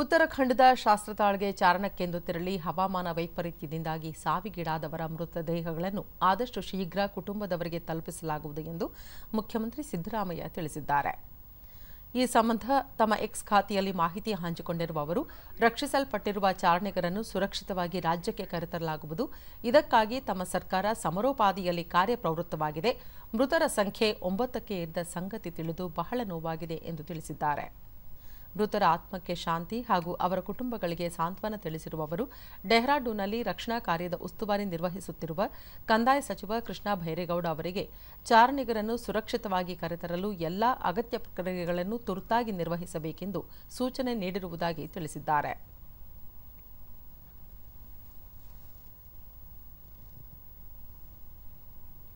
ಉತ್ತರಾಖಂಡದ ಶಾಸ್ತ್ರತಾಳ್ಗೆ ಚಾರಣಕ್ಕೆಂದು ತೆರಳಿ ಹವಾಮಾನ ವೈಪರೀತ್ಯದಿಂದಾಗಿ ಸಾವಿಗೀಡಾದವರ ಮೃತದೇಹಗಳನ್ನು ಆದಷ್ಟು ಶೀಘ್ರ ಕುಟುಂಬದವರಿಗೆ ತಲುಪಿಸಲಾಗುವುದು ಎಂದು ಮುಖ್ಯಮಂತ್ರಿ ಸಿದ್ದರಾಮಯ್ಯ ತಿಳಿಸಿದ್ದಾರೆ ಈ ಸಂಬಂಧ ತಮ್ಮ ಎಕ್ಸ್ ಖಾತೆಯಲ್ಲಿ ಮಾಹಿತಿ ಹಂಚಿಕೊಂಡಿರುವ ಅವರು ರಕ್ಷಿಸಲ್ಪಟ್ಟಿರುವ ಚಾರಣಿಗರನ್ನು ಸುರಕ್ಷಿತವಾಗಿ ರಾಜ್ಯಕ್ಕೆ ಕರೆತರಲಾಗುವುದು ಇದಕ್ಕಾಗಿ ತಮ್ಮ ಸರ್ಕಾರ ಸಮರೋಪಾದಿಯಲ್ಲಿ ಕಾರ್ಯಪ್ರವೃತ್ತವಾಗಿದೆ ಮೃತರ ಸಂಖ್ಯೆ ಒಂಬತ್ತಕ್ಕೆ ಇದ್ದ ಸಂಗತಿ ತಿಳಿದು ಬಹಳ ನೋವಾಗಿದೆ ಎಂದು ತಿಳಿಸಿದ್ದಾರೆ ಮೃತರ ಆತ್ಮಕ್ಕೆ ಶಾಂತಿ ಹಾಗೂ ಅವರ ಕುಟುಂಬಗಳಿಗೆ ಸಾಂತ್ವನ ತಿಳಿಸಿರುವ ಅವರು ಡೆಹ್ರಾಡೂನ್ನಲ್ಲಿ ರಕ್ಷಣಾ ಕಾರ್ಯದ ಉಸ್ತುವಾರಿ ನಿರ್ವಹಿಸುತ್ತಿರುವ ಕಂದಾಯ ಸಚಿವ ಕೃಷ್ಣ ಭೈರೇಗೌಡ ಅವರಿಗೆ ಚಾರಣಿಗರನ್ನು ಸುರಕ್ಷಿತವಾಗಿ ಕರೆತರಲು ಎಲ್ಲ ಅಗತ್ಯ ಪ್ರಕ್ರಿಯೆಗಳನ್ನು ತುರ್ತಾಗಿ ನಿರ್ವಹಿಸಬೇಕೆಂದು ಸೂಚನೆ ನೀಡಿರುವುದಾಗಿ ತಿಳಿಸಿದ್ದಾರೆ